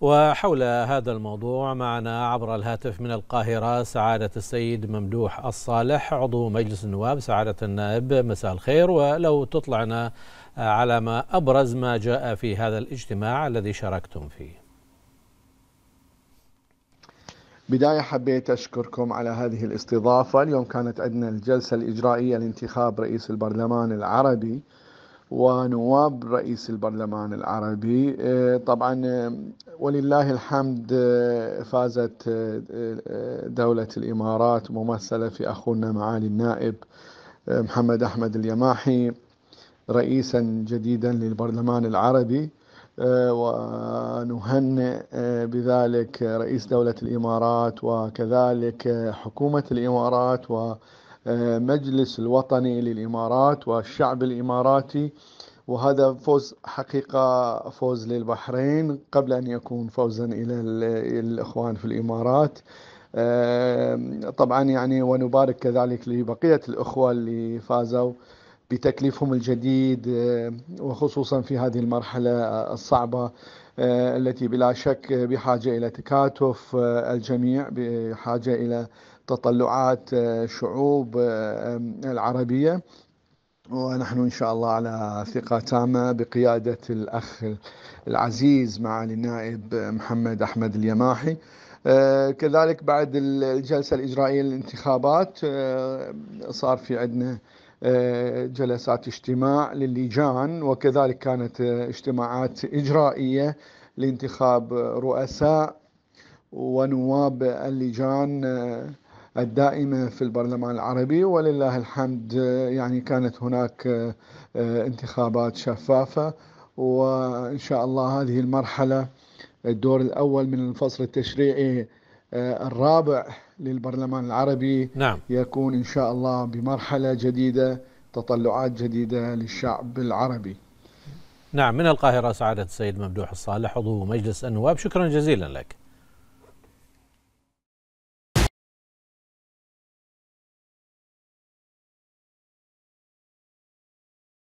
وحول هذا الموضوع معنا عبر الهاتف من القاهرة سعادة السيد ممدوح الصالح عضو مجلس النواب سعادة النائب مساء الخير ولو تطلعنا على ما أبرز ما جاء في هذا الاجتماع الذي شاركتم فيه بداية حبيت أشكركم على هذه الاستضافة اليوم كانت عندنا الجلسة الإجرائية لانتخاب رئيس البرلمان العربي ونواب رئيس البرلمان العربي آه، طبعا آه، ولله الحمد آه، فازت دولة الإمارات ممثلة في أخونا معالي النائب محمد أحمد اليماحي رئيسا جديدا للبرلمان العربي ونهنئ بذلك رئيس دولة الإمارات وكذلك حكومة الإمارات و آه، مجلس الوطني للإمارات والشعب الإماراتي وهذا فوز حقيقة فوز للبحرين قبل أن يكون فوزا إلى الإخوان في الإمارات آه، طبعا يعني ونبارك كذلك لبقية الأخوة اللي فازوا بتكليفهم الجديد آه، وخصوصا في هذه المرحلة آه، الصعبة آه، التي بلا شك بحاجة إلى تكاتف الجميع بحاجة إلى تطلعات شعوب العربية ونحن إن شاء الله على ثقة تامة بقيادة الأخ العزيز معالي النائب محمد أحمد اليماحي كذلك بعد الجلسة الإجرائية للانتخابات صار في عندنا آه، جلسات اجتماع للجان وكذلك كانت آه، اجتماعات إجرائية لانتخاب رؤساء ونواب اللجان آه، الدائمة في البرلمان العربي ولله الحمد يعني كانت هناك انتخابات شفافة وإن شاء الله هذه المرحلة الدور الأول من الفصل التشريعي آه، الرابع للبرلمان العربي نعم. يكون إن شاء الله بمرحلة جديدة تطلعات جديدة للشعب العربي نعم من القاهرة سعادة السيد ممدوح الصالح عضو مجلس النواب شكرا جزيلا لك